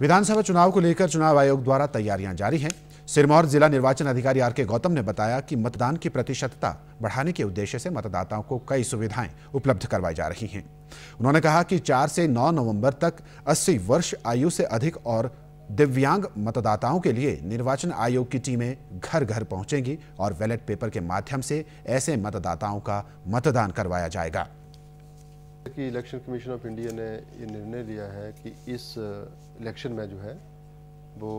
विधानसभा चुनाव को लेकर चुनाव आयोग द्वारा तैयारियां जारी हैं सिरमौर जिला निर्वाचन अधिकारी आर के गौतम ने बताया कि मतदान की प्रतिशतता बढ़ाने के उद्देश्य से मतदाताओं को कई सुविधाएं उपलब्ध करवाई जा रही हैं उन्होंने कहा कि 4 से 9 नवंबर तक 80 वर्ष आयु से अधिक और दिव्यांग मतदाताओं के लिए निर्वाचन आयोग की टीमें घर घर पहुंचेंगी और बैलेट पेपर के माध्यम से ऐसे मतदाताओं का मतदान करवाया जाएगा कि इलेक्शन कमीशन ऑफ इंडिया ने ये निर्णय लिया है कि इस इलेक्शन में जो है वो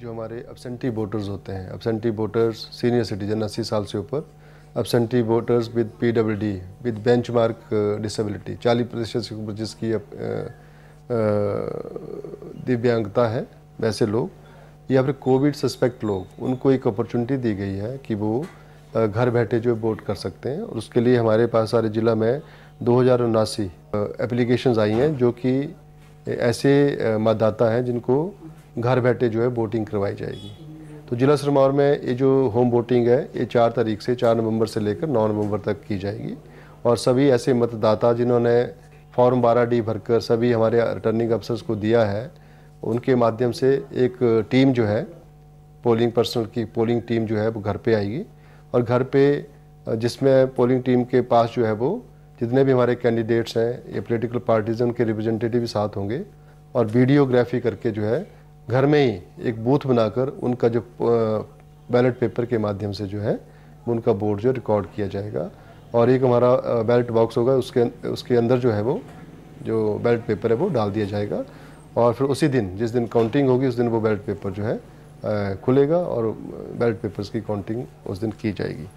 जो हमारे अबसेंटी वोटर्स होते हैं अबसेंटी वोटर्स सीनियर सिटीजन अस्सी साल से ऊपर absentee voters with P W D with benchmark disability चालीस प्रतिशत से ऊपर जिसकी दिव्यांगता है वैसे लोग या फिर कोविड सस्पेक्ट लोग उनको एक अपॉर्चुनिटी दी गई है कि वो घर बैठे जो वोट कर सकते हैं और उसके लिए हमारे पास सारे ज़िला में दो हज़ार उनासी एप्लीकेशन आई हैं जो कि ऐसे मतदाता हैं जिनको घर बैठे जो है वोटिंग करवाई जाएगी तो जिला सिरमौर में ये जो होम वोटिंग है ये चार तारीख से चार नवंबर से लेकर नौ नवंबर तक की जाएगी और सभी ऐसे मतदाता जिन्होंने फॉर्म बारह डी भरकर सभी हमारे रिटर्निंग अफसर्स को दिया है उनके माध्यम से एक टीम जो है पोलिंग पर्सनल की पोलिंग टीम जो है वो घर पर आएगी और घर पर जिसमें पोलिंग टीम के पास जो है वो जितने भी हमारे कैंडिडेट्स हैं ये पोलिटिकल पार्टीज उनके रिप्रेजेंटेटिव भी साथ होंगे और वीडियोग्राफी करके जो है घर में ही एक बूथ बनाकर उनका जो बैलेट पेपर के माध्यम से जो है उनका बोर्ड जो रिकॉर्ड किया जाएगा और एक हमारा बैलेट बॉक्स होगा उसके उसके अंदर जो है वो जो बैलेट पेपर है वो डाल दिया जाएगा और फिर उसी दिन जिस दिन काउंटिंग होगी उस दिन वो बैलेट पेपर जो है खुलेगा और बैलेट पेपर्स की काउंटिंग उस दिन की जाएगी